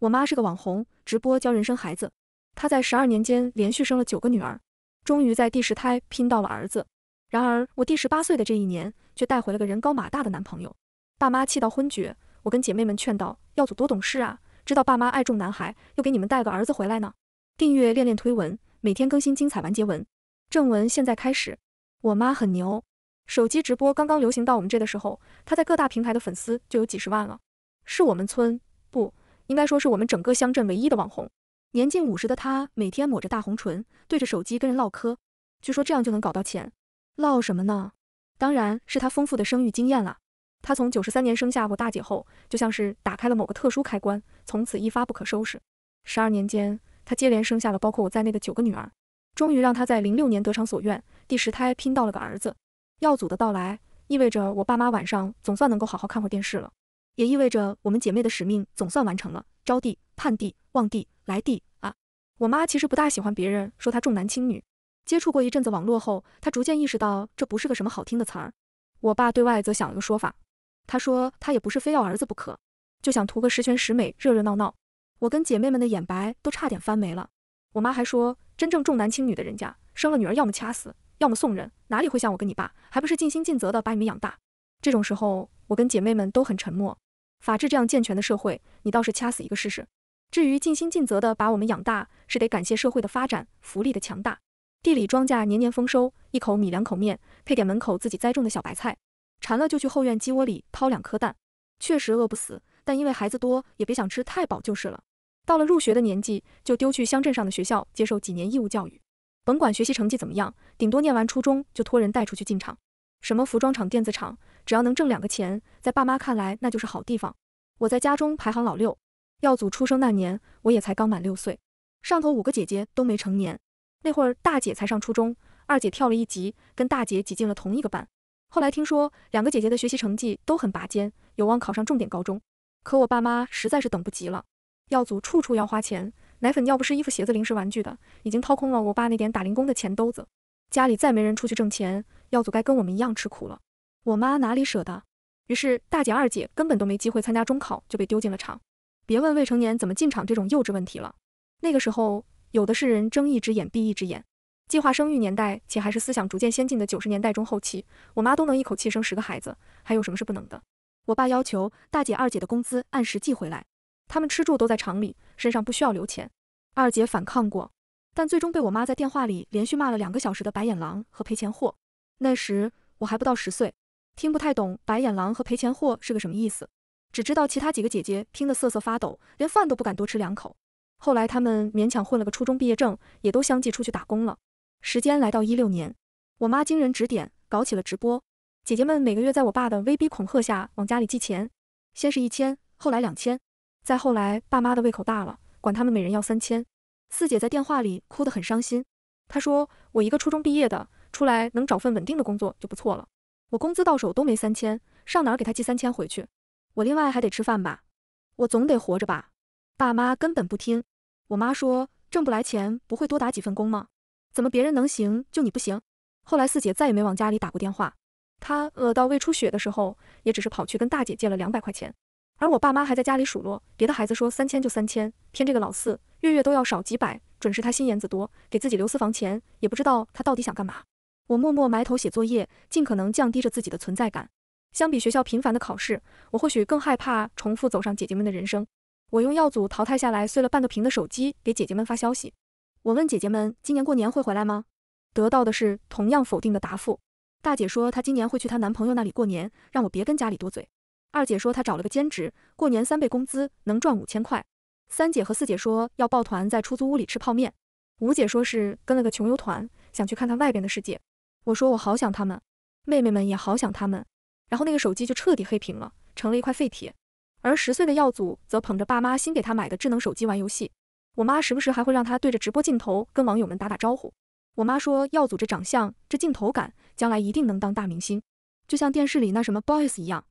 我妈是个网红，直播教人生孩子。她在十二年间连续生了九个女儿，终于在第十胎拼到了儿子。然而我第十八岁的这一年却带回了个人高马大的男朋友，爸妈气到昏厥。我跟姐妹们劝道：“耀祖多懂事啊，知道爸妈爱重男孩，又给你们带个儿子回来呢。”订阅练练推文，每天更新精彩完结文。正文现在开始。我妈很牛，手机直播刚刚流行到我们这的时候，她在各大平台的粉丝就有几十万了，是我们村。应该说是我们整个乡镇唯一的网红。年近五十的他，每天抹着大红唇，对着手机跟人唠嗑，据说这样就能搞到钱。唠什么呢？当然是他丰富的生育经验啦。他从九十三年生下我大姐后，就像是打开了某个特殊开关，从此一发不可收拾。十二年间，他接连生下了包括我在内的九个女儿，终于让他在零六年得偿所愿，第十胎拼到了个儿子。耀祖的到来，意味着我爸妈晚上总算能够好好看会电视了。也意味着我们姐妹的使命总算完成了。招弟、盼弟、望弟、来弟啊！我妈其实不大喜欢别人说她重男轻女。接触过一阵子网络后，她逐渐意识到这不是个什么好听的词儿。我爸对外则想了个说法，他说他也不是非要儿子不可，就想图个十全十美，热热闹闹。我跟姐妹们的眼白都差点翻没了。我妈还说，真正重男轻女的人家，生了女儿要么掐死，要么送人，哪里会像我跟你爸，还不是尽心尽责的把你们养大？这种时候，我跟姐妹们都很沉默。法治这样健全的社会，你倒是掐死一个试试。至于尽心尽责的把我们养大，是得感谢社会的发展、福利的强大，地里庄稼年年丰收，一口米两口面，配点门口自己栽种的小白菜，馋了就去后院鸡窝里掏两颗蛋，确实饿不死。但因为孩子多，也别想吃太饱就是了。到了入学的年纪，就丢去乡镇上的学校接受几年义务教育，甭管学习成绩怎么样，顶多念完初中就托人带出去进厂，什么服装厂、电子厂。只要能挣两个钱，在爸妈看来那就是好地方。我在家中排行老六，耀祖出生那年我也才刚满六岁，上头五个姐姐都没成年。那会儿大姐才上初中，二姐跳了一级，跟大姐挤进了同一个班。后来听说两个姐姐的学习成绩都很拔尖，有望考上重点高中。可我爸妈实在是等不及了，耀祖处处要花钱，奶粉、尿不湿、衣服、鞋子、零食、玩具的，已经掏空了我爸那点打零工的钱兜子。家里再没人出去挣钱，耀祖该跟我们一样吃苦了。我妈哪里舍得？于是大姐、二姐根本都没机会参加中考，就被丢进了厂。别问未成年怎么进厂这种幼稚问题了。那个时候，有的是人睁一只眼闭一只眼。计划生育年代，且还是思想逐渐先进的九十年代中后期，我妈都能一口气生十个孩子，还有什么是不能的？我爸要求大姐、二姐的工资按时寄回来，他们吃住都在厂里，身上不需要留钱。二姐反抗过，但最终被我妈在电话里连续骂了两个小时的白眼狼和赔钱货。那时我还不到十岁。听不太懂“白眼狼”和“赔钱货”是个什么意思，只知道其他几个姐姐听得瑟瑟发抖，连饭都不敢多吃两口。后来他们勉强混了个初中毕业证，也都相继出去打工了。时间来到一六年，我妈经人指点搞起了直播，姐姐们每个月在我爸的威逼恐吓下往家里寄钱，先是一千，后来两千，再后来爸妈的胃口大了，管他们每人要三千。四姐在电话里哭得很伤心，她说：“我一个初中毕业的，出来能找份稳定的工作就不错了。”我工资到手都没三千，上哪儿给他寄三千回去？我另外还得吃饭吧，我总得活着吧。爸妈根本不听，我妈说挣不来钱不会多打几份工吗？怎么别人能行就你不行？后来四姐再也没往家里打过电话，她饿到胃出血的时候，也只是跑去跟大姐借了两百块钱。而我爸妈还在家里数落别的孩子说三千就三千，偏这个老四月月都要少几百，准是他心眼子多，给自己留私房钱，也不知道他到底想干嘛。我默默埋头写作业，尽可能降低着自己的存在感。相比学校频繁的考试，我或许更害怕重复走上姐姐们的人生。我用药组淘汰下来碎了半个屏的手机给姐姐们发消息。我问姐姐们今年过年会回来吗？得到的是同样否定的答复。大姐说她今年会去她男朋友那里过年，让我别跟家里多嘴。二姐说她找了个兼职，过年三倍工资能赚五千块。三姐和四姐说要抱团在出租屋里吃泡面。五姐说是跟了个穷游团，想去看看外边的世界。我说我好想他们，妹妹们也好想他们。然后那个手机就彻底黑屏了，成了一块废铁。而十岁的耀祖则捧着爸妈新给他买的智能手机玩游戏，我妈时不时还会让他对着直播镜头跟网友们打打招呼。我妈说耀祖这长相这镜头感，将来一定能当大明星，就像电视里那什么 boys 一样。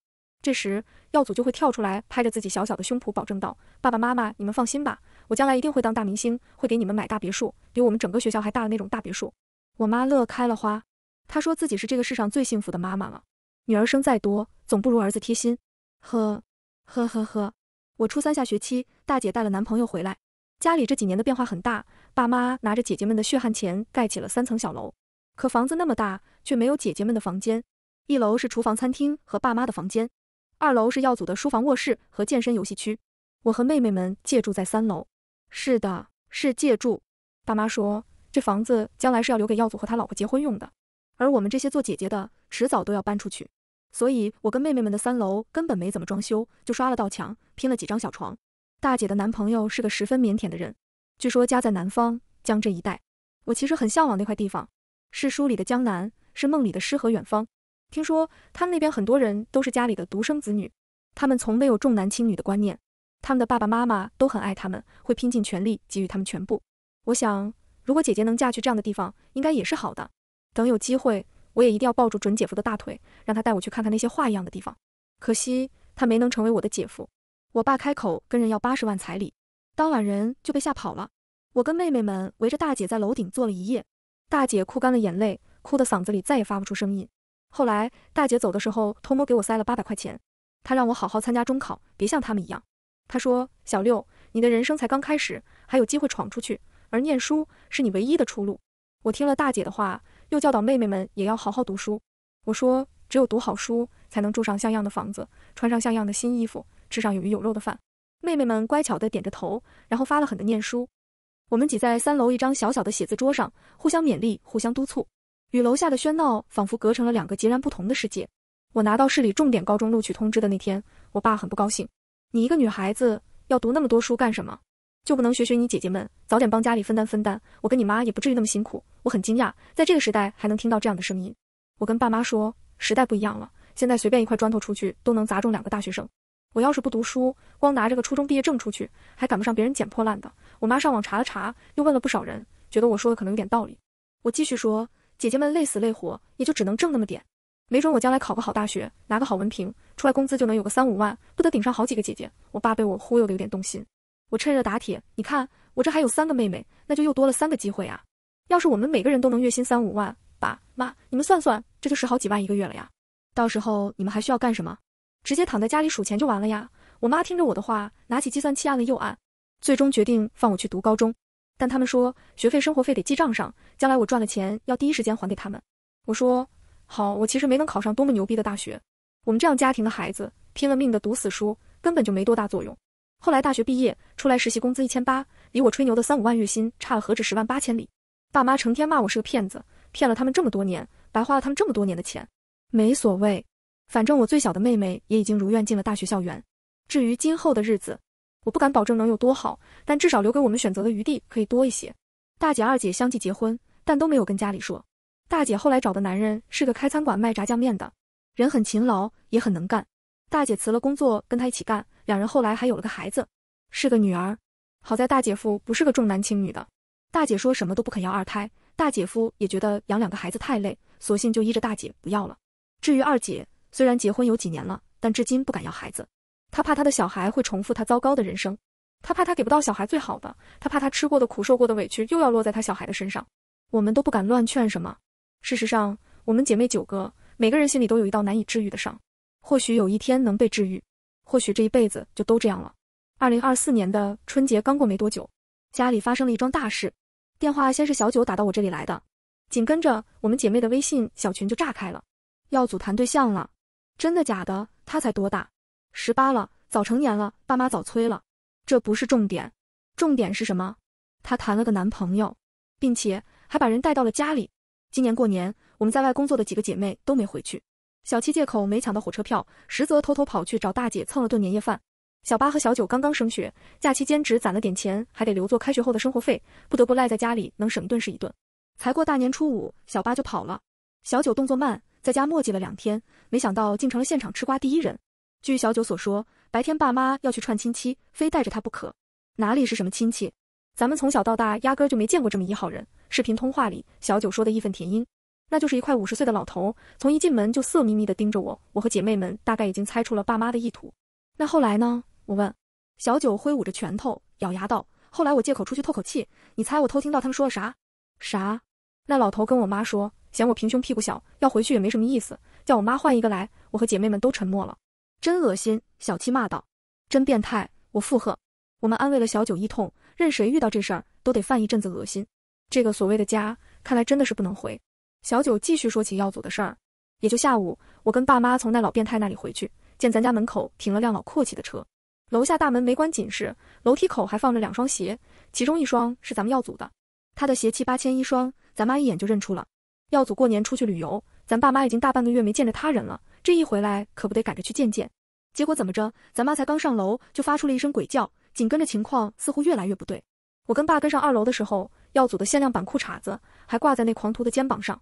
这时耀祖就会跳出来拍着自己小小的胸脯保证道：“爸爸妈妈，你们放心吧，我将来一定会当大明星，会给你们买大别墅，比我们整个学校还大的那种大别墅。”我妈乐开了花。她说自己是这个世上最幸福的妈妈了，女儿生再多总不如儿子贴心。呵，呵呵呵。我初三下学期，大姐带了男朋友回来，家里这几年的变化很大，爸妈拿着姐姐们的血汗钱盖起了三层小楼。可房子那么大，却没有姐姐们的房间。一楼是厨房、餐厅和爸妈的房间，二楼是耀祖的书房、卧室和健身游戏区，我和妹妹们借住在三楼。是的，是借住。爸妈说这房子将来是要留给耀祖和他老婆结婚用的。而我们这些做姐姐的，迟早都要搬出去，所以我跟妹妹们的三楼根本没怎么装修，就刷了道墙，拼了几张小床。大姐的男朋友是个十分腼腆的人，据说家在南方江浙一带。我其实很向往那块地方，是书里的江南，是梦里的诗和远方。听说他们那边很多人都是家里的独生子女，他们从没有重男轻女的观念，他们的爸爸妈妈都很爱他们，会拼尽全力给予他们全部。我想，如果姐姐能嫁去这样的地方，应该也是好的。等有机会，我也一定要抱住准姐夫的大腿，让他带我去看看那些画一样的地方。可惜他没能成为我的姐夫。我爸开口跟人要八十万彩礼，当晚人就被吓跑了。我跟妹妹们围着大姐在楼顶坐了一夜，大姐哭干了眼泪，哭得嗓子里再也发不出声音。后来大姐走的时候，偷摸给我塞了八百块钱，她让我好好参加中考，别像他们一样。她说：“小六，你的人生才刚开始，还有机会闯出去，而念书是你唯一的出路。”我听了大姐的话。又教导妹妹们也要好好读书。我说，只有读好书，才能住上像样的房子，穿上像样的新衣服，吃上有鱼有肉的饭。妹妹们乖巧的点着头，然后发了狠的念书。我们挤在三楼一张小小的写字桌上，互相勉励，互相督促，与楼下的喧闹仿佛隔成了两个截然不同的世界。我拿到市里重点高中录取通知的那天，我爸很不高兴：“你一个女孩子，要读那么多书干什么？”就不能学学你姐姐们，早点帮家里分担分担，我跟你妈也不至于那么辛苦。我很惊讶，在这个时代还能听到这样的声音。我跟爸妈说，时代不一样了，现在随便一块砖头出去都能砸中两个大学生。我要是不读书，光拿着个初中毕业证出去，还赶不上别人捡破烂的。我妈上网查了查，又问了不少人，觉得我说的可能有点道理。我继续说，姐姐们累死累活，也就只能挣那么点，没准我将来考个好大学，拿个好文凭，出来工资就能有个三五万，不得顶上好几个姐姐？我爸被我忽悠的有点动心。我趁热打铁，你看我这还有三个妹妹，那就又多了三个机会啊！要是我们每个人都能月薪三五万，爸妈你们算算，这就十好几万一个月了呀！到时候你们还需要干什么？直接躺在家里数钱就完了呀！我妈听着我的话，拿起计算器按了又按，最终决定放我去读高中。但他们说学费、生活费得记账上，将来我赚了钱要第一时间还给他们。我说好，我其实没能考上多么牛逼的大学，我们这样家庭的孩子拼了命的读死书，根本就没多大作用。后来大学毕业出来实习，工资一千八，离我吹牛的三五万月薪差了何止十万八千里。爸妈成天骂我是个骗子，骗了他们这么多年，白花了他们这么多年的钱。没所谓，反正我最小的妹妹也已经如愿进了大学校园。至于今后的日子，我不敢保证能有多好，但至少留给我们选择的余地可以多一些。大姐、二姐相继结婚，但都没有跟家里说。大姐后来找的男人是个开餐馆卖炸酱面的，人很勤劳，也很能干。大姐辞了工作，跟她一起干。两人后来还有了个孩子，是个女儿。好在大姐夫不是个重男轻女的。大姐说什么都不肯要二胎，大姐夫也觉得养两个孩子太累，索性就依着大姐不要了。至于二姐，虽然结婚有几年了，但至今不敢要孩子。她怕她的小孩会重复她糟糕的人生，她怕她给不到小孩最好的，她怕她吃过的苦、受过的委屈又要落在她小孩的身上。我们都不敢乱劝什么。事实上，我们姐妹九个，每个人心里都有一道难以治愈的伤。或许有一天能被治愈，或许这一辈子就都这样了。二零二四年的春节刚过没多久，家里发生了一桩大事。电话先是小九打到我这里来的，紧跟着我们姐妹的微信小群就炸开了，要组谈对象了。真的假的？他才多大？十八了，早成年了，爸妈早催了。这不是重点，重点是什么？她谈了个男朋友，并且还把人带到了家里。今年过年，我们在外工作的几个姐妹都没回去。小七借口没抢到火车票，实则偷偷跑去找大姐蹭了顿年夜饭。小八和小九刚刚升学，假期兼职攒了点钱，还得留作开学后的生活费，不得不赖在家里，能省一顿是一顿。才过大年初五，小八就跑了。小九动作慢，在家磨叽了两天，没想到竟成了现场吃瓜第一人。据小九所说，白天爸妈要去串亲戚，非带着他不可。哪里是什么亲戚？咱们从小到大压根就没见过这么一号人。视频通话里，小九说的义愤填膺。那就是一块五十岁的老头，从一进门就色眯眯地盯着我。我和姐妹们大概已经猜出了爸妈的意图。那后来呢？我问。小九挥舞着拳头，咬牙道：“后来我借口出去透口气，你猜我偷听到他们说了啥？啥？那老头跟我妈说，嫌我平胸屁股小，要回去也没什么意思，叫我妈换一个来。”我和姐妹们都沉默了。真恶心！小七骂道。真变态！我附和。我们安慰了小九一通，任谁遇到这事儿都得犯一阵子恶心。这个所谓的家，看来真的是不能回。小九继续说起耀祖的事儿，也就下午，我跟爸妈从那老变态那里回去，见咱家门口停了辆老阔气的车，楼下大门没关紧实，楼梯口还放着两双鞋，其中一双是咱们耀祖的，他的鞋七八千一双，咱妈一眼就认出了。耀祖过年出去旅游，咱爸妈已经大半个月没见着他人了，这一回来可不得赶着去见见。结果怎么着，咱妈才刚上楼就发出了一声鬼叫，紧跟着情况似乎越来越不对。我跟爸跟上二楼的时候，耀祖的限量版裤衩子还挂在那狂徒的肩膀上。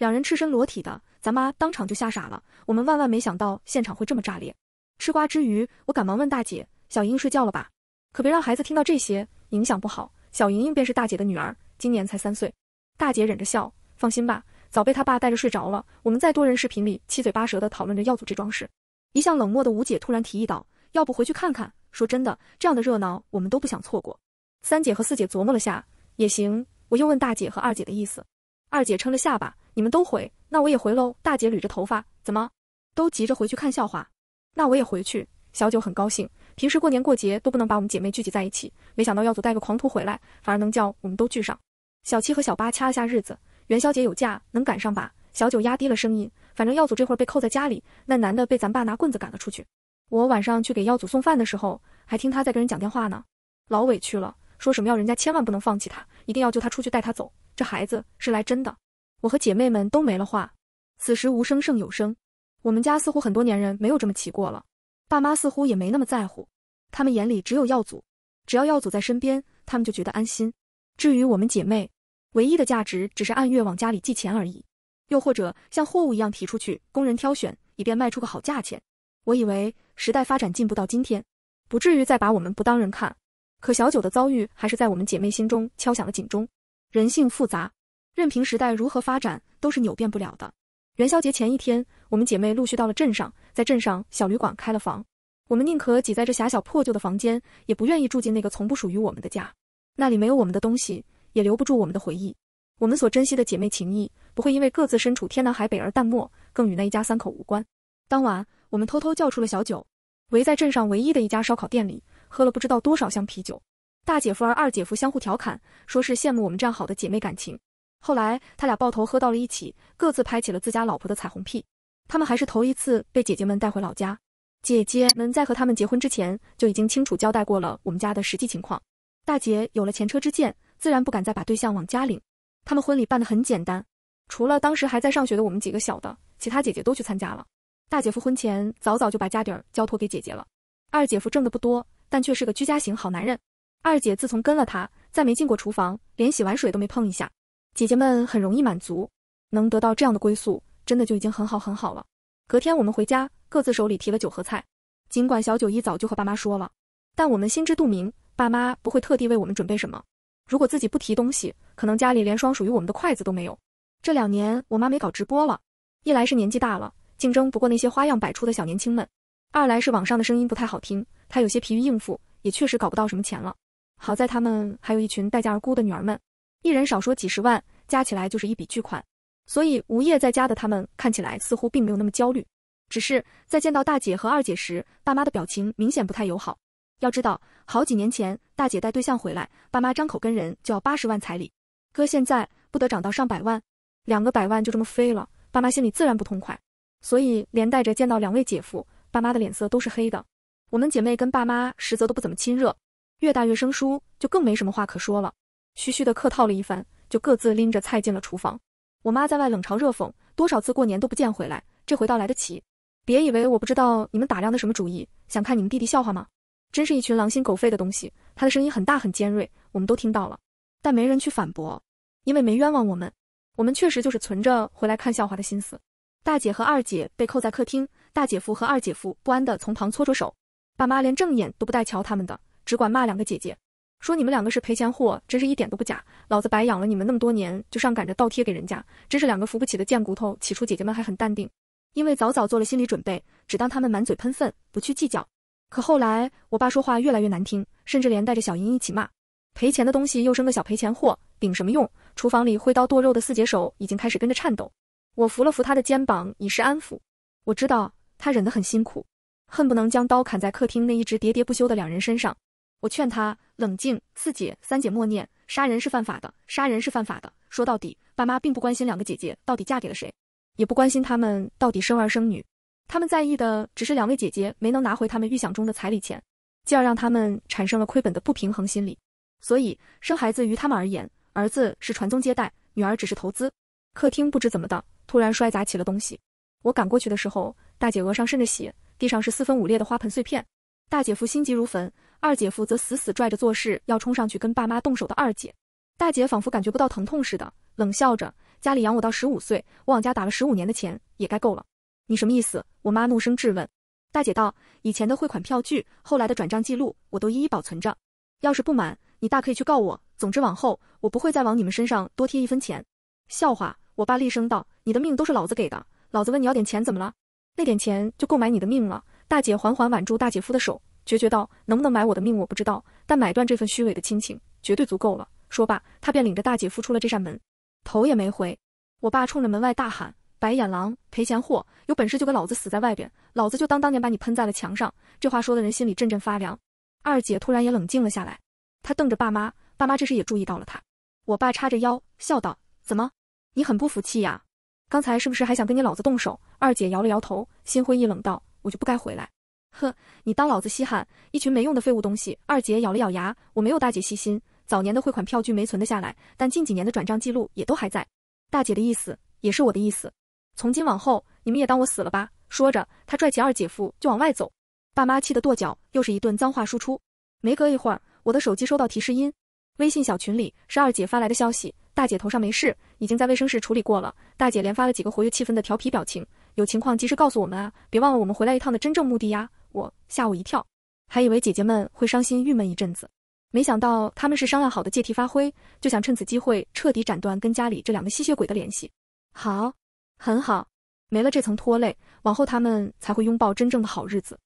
两人赤身裸体的，咱妈当场就吓傻了。我们万万没想到现场会这么炸裂。吃瓜之余，我赶忙问大姐：“小莹莹睡觉了吧？可别让孩子听到这些，影响不好。”小莹莹便是大姐的女儿，今年才三岁。大姐忍着笑，放心吧，早被他爸带着睡着了。我们在多人视频里七嘴八舌的讨论着要组这桩事。一向冷漠的吴姐突然提议道：“要不回去看看？”说真的，这样的热闹我们都不想错过。三姐和四姐琢磨了下，也行。我又问大姐和二姐的意思，二姐撑着下巴。你们都回，那我也回喽。大姐捋着头发，怎么都急着回去看笑话？那我也回去。小九很高兴，平时过年过节都不能把我们姐妹聚集在一起，没想到耀祖带个狂徒回来，反而能叫我们都聚上。小七和小八掐了下日子，元宵节有假，能赶上吧？小九压低了声音，反正耀祖这会儿被扣在家里，那男的被咱爸拿棍子赶了出去。我晚上去给耀祖送饭的时候，还听他在跟人讲电话呢，老委屈了，说什么要人家千万不能放弃他，一定要救他出去带他走，这孩子是来真的。我和姐妹们都没了话，此时无声胜有声。我们家似乎很多年人没有这么齐过了，爸妈似乎也没那么在乎，他们眼里只有耀祖，只要耀祖在身边，他们就觉得安心。至于我们姐妹，唯一的价值只是按月往家里寄钱而已，又或者像货物一样提出去，供人挑选，以便卖出个好价钱。我以为时代发展进步到今天，不至于再把我们不当人看，可小九的遭遇还是在我们姐妹心中敲响了警钟，人性复杂。任凭时代如何发展，都是扭变不了的。元宵节前一天，我们姐妹陆续到了镇上，在镇上小旅馆开了房。我们宁可挤在这狭小破旧的房间，也不愿意住进那个从不属于我们的家。那里没有我们的东西，也留不住我们的回忆。我们所珍惜的姐妹情谊，不会因为各自身处天南海北而淡漠，更与那一家三口无关。当晚，我们偷偷叫出了小九，围在镇上唯一的一家烧烤店里，喝了不知道多少箱啤酒。大姐夫儿、二姐夫相互调侃，说是羡慕我们这样好的姐妹感情。后来他俩抱头喝到了一起，各自拍起了自家老婆的彩虹屁。他们还是头一次被姐姐们带回老家。姐姐们在和他们结婚之前就已经清楚交代过了我们家的实际情况。大姐有了前车之鉴，自然不敢再把对象往家领。他们婚礼办的很简单，除了当时还在上学的我们几个小的，其他姐姐都去参加了。大姐夫婚前早早就把家底儿交托给姐姐了。二姐夫挣的不多，但却是个居家型好男人。二姐自从跟了他，再没进过厨房，连洗碗水都没碰一下。姐姐们很容易满足，能得到这样的归宿，真的就已经很好很好了。隔天我们回家，各自手里提了酒和菜。尽管小九一早就和爸妈说了，但我们心知肚明，爸妈不会特地为我们准备什么。如果自己不提东西，可能家里连双属于我们的筷子都没有。这两年我妈没搞直播了，一来是年纪大了，竞争不过那些花样百出的小年轻们；二来是网上的声音不太好听，她有些疲于应付，也确实搞不到什么钱了。好在他们还有一群待嫁而孤的女儿们。一人少说几十万，加起来就是一笔巨款。所以无业在家的他们看起来似乎并没有那么焦虑，只是在见到大姐和二姐时，爸妈的表情明显不太友好。要知道，好几年前大姐带对象回来，爸妈张口跟人就要八十万彩礼，哥现在不得涨到上百万？两个百万就这么飞了，爸妈心里自然不痛快。所以连带着见到两位姐夫，爸妈的脸色都是黑的。我们姐妹跟爸妈实则都不怎么亲热，越大越生疏，就更没什么话可说了。嘘嘘的客套了一番，就各自拎着菜进了厨房。我妈在外冷嘲热讽，多少次过年都不见回来，这回倒来得及。别以为我不知道你们打量的什么主意，想看你们弟弟笑话吗？真是一群狼心狗肺的东西！他的声音很大很尖锐，我们都听到了，但没人去反驳，因为没冤枉我们。我们确实就是存着回来看笑话的心思。大姐和二姐被扣在客厅，大姐夫和二姐夫不安地从旁搓着手。爸妈连正眼都不带瞧他们的，只管骂两个姐姐。说你们两个是赔钱货，真是一点都不假。老子白养了你们那么多年，就上赶着倒贴给人家，真是两个扶不起的贱骨头。起初姐姐们还很淡定，因为早早做了心理准备，只当他们满嘴喷粪，不去计较。可后来我爸说话越来越难听，甚至连带着小英一起骂，赔钱的东西又生个小赔钱货，顶什么用？厨房里挥刀剁肉的四姐手已经开始跟着颤抖，我扶了扶她的肩膀以示安抚。我知道她忍得很辛苦，恨不能将刀砍在客厅那一直喋喋不休的两人身上。我劝她冷静。四姐、三姐默念：“杀人是犯法的，杀人是犯法的。”说到底，爸妈并不关心两个姐姐到底嫁给了谁，也不关心他们到底生儿生女。他们在意的只是两位姐姐没能拿回他们预想中的彩礼钱，继而让他们产生了亏本的不平衡心理。所以，生孩子于他们而言，儿子是传宗接代，女儿只是投资。客厅不知怎么的，突然摔砸起了东西。我赶过去的时候，大姐额上渗着血，地上是四分五裂的花盆碎片。大姐夫心急如焚。二姐夫则死死拽着做事要冲上去跟爸妈动手的二姐，大姐仿佛感觉不到疼痛似的，冷笑着。家里养我到十五岁，我往家打了十五年的钱，也该够了。你什么意思？我妈怒声质问。大姐道：“以前的汇款票据，后来的转账记录，我都一一保存着。要是不满，你大可以去告我。总之往后，我不会再往你们身上多贴一分钱。”笑话！我爸厉声道：“你的命都是老子给的，老子问你要点钱怎么了？那点钱就够买你的命了。”大姐缓缓挽住大姐夫的手。决绝道：“能不能买我的命，我不知道，但买断这份虚伪的亲情，绝对足够了。”说罢，他便领着大姐出了这扇门，头也没回。我爸冲着门外大喊：“白眼狼，赔钱货，有本事就给老子死在外边，老子就当当年把你喷在了墙上。”这话说的人心里阵阵发凉。二姐突然也冷静了下来，她瞪着爸妈，爸妈这时也注意到了她。我爸叉着腰笑道：“怎么，你很不服气呀？刚才是不是还想跟你老子动手？”二姐摇了摇头，心灰意冷道：“我就不该回来。”呵，你当老子稀罕？一群没用的废物东西！二姐咬了咬牙，我没有大姐细心，早年的汇款票据没存得下来，但近几年的转账记录也都还在。大姐的意思也是我的意思，从今往后你们也当我死了吧！说着，她拽起二姐夫就往外走。爸妈气得跺脚，又是一顿脏话输出。没隔一会儿，我的手机收到提示音，微信小群里是二姐发来的消息，大姐头上没事，已经在卫生室处理过了。大姐连发了几个活跃气氛的调皮表情，有情况及时告诉我们啊！别忘了我们回来一趟的真正目的呀！我吓我一跳，还以为姐姐们会伤心郁闷一阵子，没想到他们是商量好的借题发挥，就想趁此机会彻底斩断跟家里这两个吸血鬼的联系。好，很好，没了这层拖累，往后他们才会拥抱真正的好日子。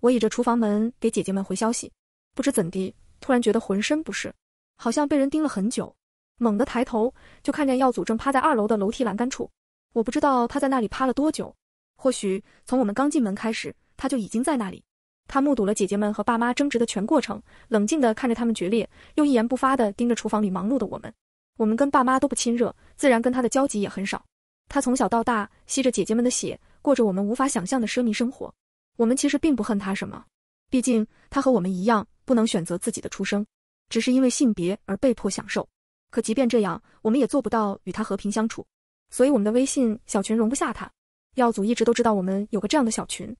我倚着厨房门给姐姐们回消息，不知怎地，突然觉得浑身不适，好像被人盯了很久。猛地抬头，就看见耀祖正趴在二楼的楼梯栏杆处。我不知道他在那里趴了多久，或许从我们刚进门开始。他就已经在那里，他目睹了姐姐们和爸妈争执的全过程，冷静地看着他们决裂，又一言不发地盯着厨房里忙碌的我们。我们跟爸妈都不亲热，自然跟他的交集也很少。他从小到大吸着姐姐们的血，过着我们无法想象的奢靡生活。我们其实并不恨他什么，毕竟他和我们一样，不能选择自己的出生，只是因为性别而被迫享受。可即便这样，我们也做不到与他和平相处，所以我们的微信小群容不下他。耀祖一直都知道我们有个这样的小群。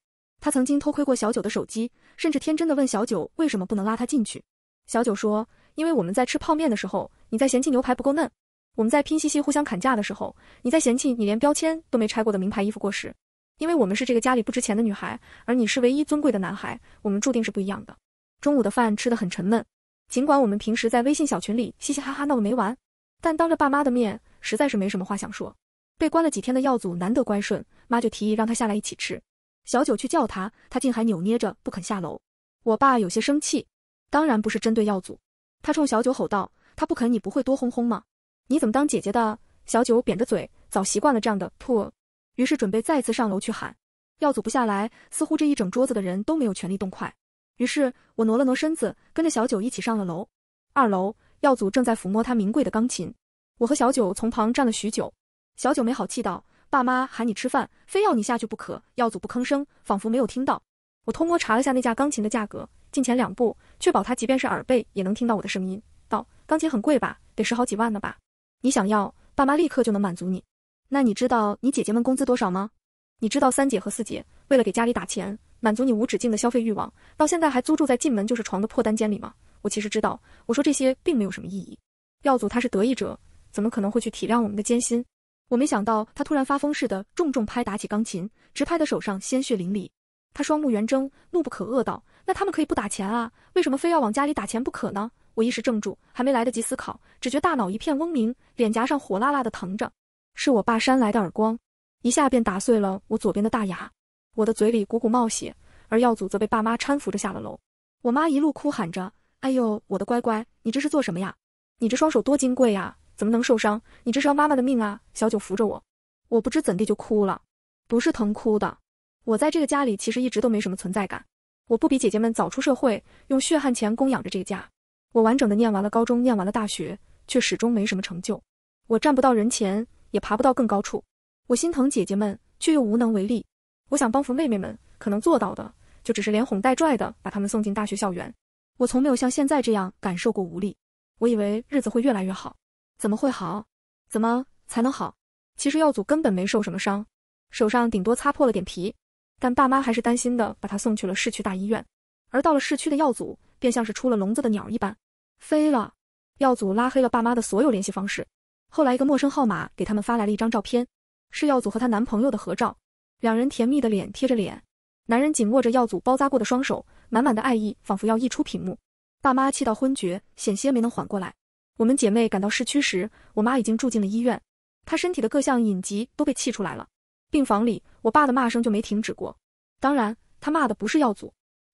他曾经偷窥过小九的手机，甚至天真的问小九为什么不能拉他进去。小九说，因为我们在吃泡面的时候，你在嫌弃牛排不够嫩；我们在拼夕夕互相砍价的时候，你在嫌弃你连标签都没拆过的名牌衣服过时。因为我们是这个家里不值钱的女孩，而你是唯一尊贵的男孩，我们注定是不一样的。中午的饭吃的很沉闷，尽管我们平时在微信小群里嘻嘻哈哈闹个没完，但当着爸妈的面，实在是没什么话想说。被关了几天的耀祖难得乖顺，妈就提议让他下来一起吃。小九去叫他，他竟还扭捏着不肯下楼。我爸有些生气，当然不是针对耀祖，他冲小九吼道：“他不肯，你不会多哄哄吗？你怎么当姐姐的？”小九扁着嘴，早习惯了这样的破。于是准备再次上楼去喊耀祖不下来，似乎这一整桌子的人都没有权利动筷。于是我挪了挪身子，跟着小九一起上了楼。二楼，耀祖正在抚摸他名贵的钢琴，我和小九从旁站了许久。小九没好气道。爸妈喊你吃饭，非要你下去不可。耀祖不吭声，仿佛没有听到。我偷摸查了下那架钢琴的价格，近前两步，确保他即便是耳背也能听到我的声音，道：“钢琴很贵吧？得十好几万呢吧？你想要，爸妈立刻就能满足你。那你知道你姐姐们工资多少吗？你知道三姐和四姐为了给家里打钱，满足你无止境的消费欲望，到现在还租住在进门就是床的破单间里吗？我其实知道，我说这些并没有什么意义。耀祖他是得意者，怎么可能会去体谅我们的艰辛？”我没想到他突然发疯似的重重拍打起钢琴，直拍的手上鲜血淋漓。他双目圆睁，怒不可遏道：“那他们可以不打钱啊？为什么非要往家里打钱不可呢？”我一时怔住，还没来得及思考，只觉大脑一片嗡鸣，脸颊上火辣辣的疼着。是我爸扇来的耳光，一下便打碎了我左边的大牙，我的嘴里汩汩冒血。而耀祖则被爸妈搀扶着下了楼，我妈一路哭喊着：“哎呦，我的乖乖，你这是做什么呀？你这双手多金贵呀！”怎么能受伤？你这是要妈妈的命啊！小九扶着我，我不知怎地就哭了，不是疼哭的。我在这个家里其实一直都没什么存在感，我不比姐姐们早出社会，用血汗钱供养着这个家。我完整的念完了高中，念完了大学，却始终没什么成就。我站不到人前，也爬不到更高处。我心疼姐姐们，却又无能为力。我想帮扶妹妹们，可能做到的就只是连哄带拽的把她们送进大学校园。我从没有像现在这样感受过无力。我以为日子会越来越好。怎么会好？怎么才能好？其实耀祖根本没受什么伤，手上顶多擦破了点皮，但爸妈还是担心的，把他送去了市区大医院。而到了市区的耀祖，便像是出了笼子的鸟一般飞了。耀祖拉黑了爸妈的所有联系方式。后来一个陌生号码给他们发来了一张照片，是耀祖和她男朋友的合照，两人甜蜜的脸贴着脸，男人紧握着耀祖包扎过的双手，满满的爱意仿佛要溢出屏幕。爸妈气到昏厥，险些没能缓过来。我们姐妹赶到市区时，我妈已经住进了医院，她身体的各项隐疾都被气出来了。病房里，我爸的骂声就没停止过。当然，他骂的不是耀祖，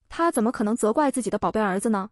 他怎么可能责怪自己的宝贝儿子呢？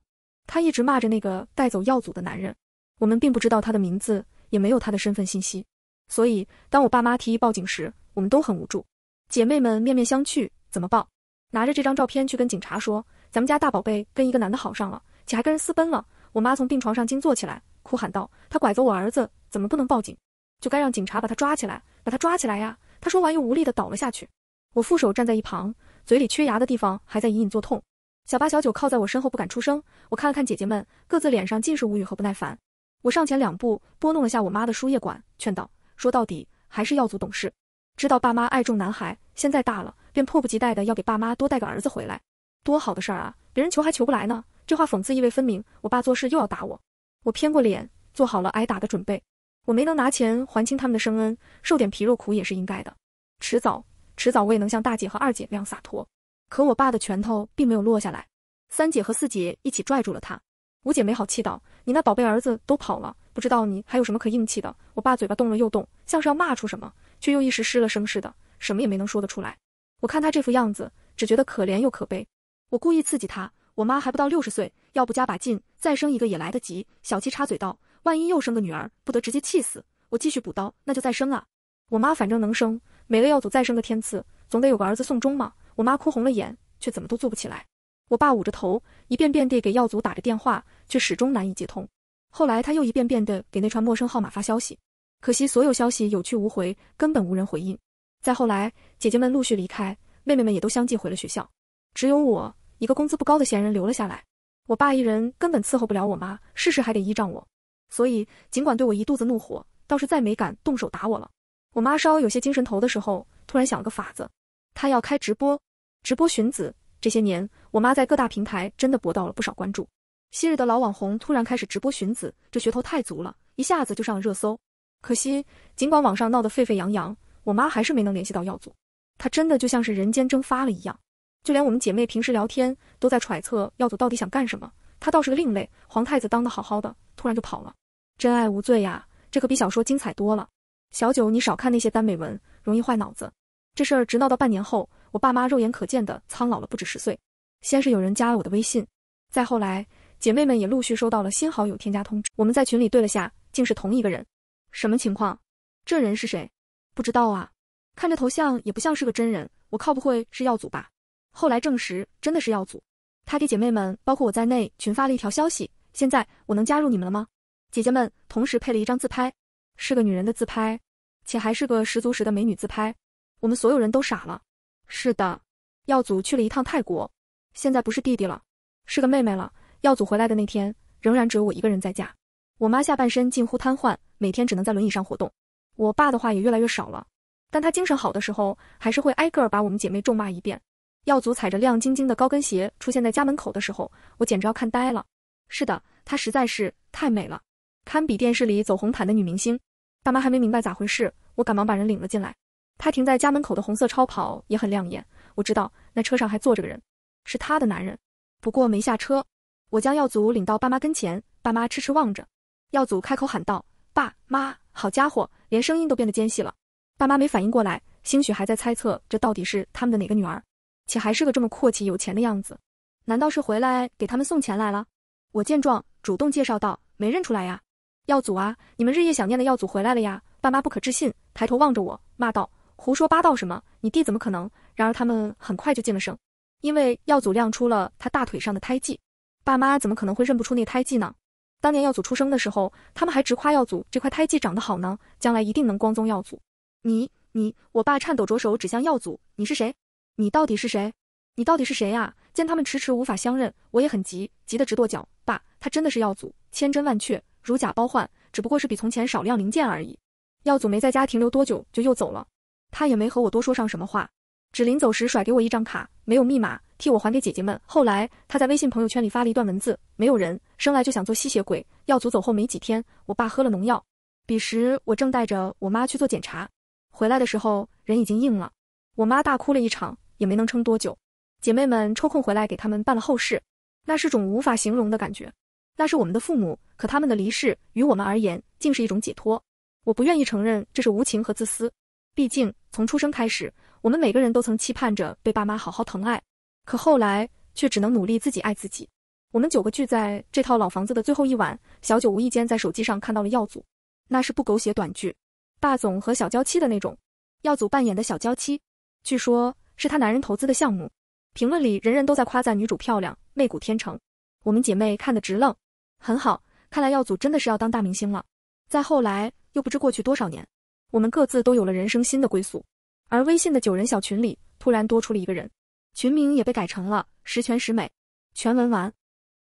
他一直骂着那个带走耀祖的男人。我们并不知道他的名字，也没有他的身份信息，所以当我爸妈提议报警时，我们都很无助。姐妹们面面相觑，怎么报？拿着这张照片去跟警察说，咱们家大宝贝跟一个男的好上了，且还跟人私奔了。我妈从病床上惊坐起来，哭喊道：“他拐走我儿子，怎么不能报警？就该让警察把他抓起来，把他抓起来呀！”她说完又无力地倒了下去。我副手站在一旁，嘴里缺牙的地方还在隐隐作痛。小八、小九靠在我身后，不敢出声。我看了看姐姐们，各自脸上尽是无语和不耐烦。我上前两步，拨弄了下我妈的输液管，劝道：“说到底，还是耀祖懂事，知道爸妈爱重男孩。现在大了，便迫不及待地要给爸妈多带个儿子回来，多好的事儿啊！别人求还求不来呢。”这话讽刺意味分明，我爸做事又要打我，我偏过脸，做好了挨打的准备。我没能拿钱还清他们的生恩，受点皮肉苦也是应该的。迟早，迟早我也能像大姐和二姐那样洒脱。可我爸的拳头并没有落下来，三姐和四姐一起拽住了他。五姐没好气道：“你那宝贝儿子都跑了，不知道你还有什么可硬气的？”我爸嘴巴动了又动，像是要骂出什么，却又一时失了声似的，什么也没能说得出来。我看他这副样子，只觉得可怜又可悲。我故意刺激他。我妈还不到六十岁，要不加把劲，再生一个也来得及。小七插嘴道：“万一又生个女儿，不得直接气死？”我继续补刀：“那就再生啊！我妈反正能生，没了耀祖再生个天赐，总得有个儿子送终嘛。”我妈哭红了眼，却怎么都坐不起来。我爸捂着头，一遍遍地给耀祖打着电话，却始终难以接通。后来他又一遍遍地给那串陌生号码发消息，可惜所有消息有去无回，根本无人回应。再后来，姐姐们陆续离开，妹妹们也都相继回了学校，只有我。一个工资不高的闲人留了下来，我爸一人根本伺候不了我妈，事事还得依仗我，所以尽管对我一肚子怒火，倒是再没敢动手打我了。我妈稍有些精神头的时候，突然想了个法子，她要开直播，直播寻子。这些年，我妈在各大平台真的博到了不少关注。昔日的老网红突然开始直播寻子，这噱头太足了，一下子就上了热搜。可惜，尽管网上闹得沸沸扬扬，我妈还是没能联系到耀祖，她真的就像是人间蒸发了一样。就连我们姐妹平时聊天，都在揣测耀祖到底想干什么。他倒是个另类，皇太子当得好好的，突然就跑了。真爱无罪呀，这可比小说精彩多了。小九，你少看那些耽美文，容易坏脑子。这事儿直闹到半年后，我爸妈肉眼可见的苍老了不止十岁。先是有人加了我的微信，再后来姐妹们也陆续收到了新好友添加通知。我们在群里对了下，竟是同一个人。什么情况？这人是谁？不知道啊，看这头像也不像是个真人。我靠，不会是耀祖吧？后来证实，真的是耀祖。他给姐妹们，包括我在内，群发了一条消息。现在我能加入你们了吗？姐姐们，同时配了一张自拍，是个女人的自拍，且还是个十足十的美女自拍。我们所有人都傻了。是的，耀祖去了一趟泰国，现在不是弟弟了，是个妹妹了。耀祖回来的那天，仍然只有我一个人在家。我妈下半身近乎瘫痪，每天只能在轮椅上活动。我爸的话也越来越少了，但他精神好的时候，还是会挨个把我们姐妹咒骂一遍。耀祖踩着亮晶晶的高跟鞋出现在家门口的时候，我简直要看呆了。是的，她实在是太美了，堪比电视里走红毯的女明星。爸妈还没明白咋回事，我赶忙把人领了进来。她停在家门口的红色超跑也很亮眼，我知道那车上还坐着个人，是她的男人，不过没下车。我将耀祖领到爸妈跟前，爸妈痴痴望着。耀祖开口喊道：“爸妈，好家伙，连声音都变得尖细了。”爸妈没反应过来，兴许还在猜测这到底是他们的哪个女儿。且还是个这么阔气有钱的样子，难道是回来给他们送钱来了？我见状，主动介绍道：“没认出来呀，耀祖啊，你们日夜想念的耀祖回来了呀！”爸妈不可置信，抬头望着我，骂道：“胡说八道什么？你弟怎么可能？”然而他们很快就进了声，因为耀祖亮出了他大腿上的胎记。爸妈怎么可能会认不出那胎记呢？当年耀祖出生的时候，他们还直夸耀祖这块胎记长得好呢，将来一定能光宗耀祖。你你，我爸颤抖着手指向耀祖：“你是谁？”你到底是谁？你到底是谁呀？见他们迟迟无法相认，我也很急，急得直跺脚。爸，他真的是耀祖，千真万确，如假包换，只不过是比从前少量零件而已。耀祖没在家停留多久，就又走了。他也没和我多说上什么话，只临走时甩给我一张卡，没有密码，替我还给姐姐们。后来他在微信朋友圈里发了一段文字，没有人生来就想做吸血鬼。耀祖走后没几天，我爸喝了农药。彼时我正带着我妈去做检查，回来的时候人已经硬了。我妈大哭了一场。也没能撑多久，姐妹们抽空回来给他们办了后事，那是种无法形容的感觉。那是我们的父母，可他们的离世于我们而言，竟是一种解脱。我不愿意承认这是无情和自私，毕竟从出生开始，我们每个人都曾期盼着被爸妈好好疼爱，可后来却只能努力自己爱自己。我们九个聚在这套老房子的最后一晚，小九无意间在手机上看到了耀祖，那是不狗血短剧，霸总和小娇妻的那种。耀祖扮演的小娇妻，据说。是他男人投资的项目，评论里人人都在夸赞女主漂亮，媚骨天成。我们姐妹看得直愣，很好，看来耀祖真的是要当大明星了。再后来，又不知过去多少年，我们各自都有了人生新的归宿。而微信的九人小群里突然多出了一个人，群名也被改成了十全十美。全文完。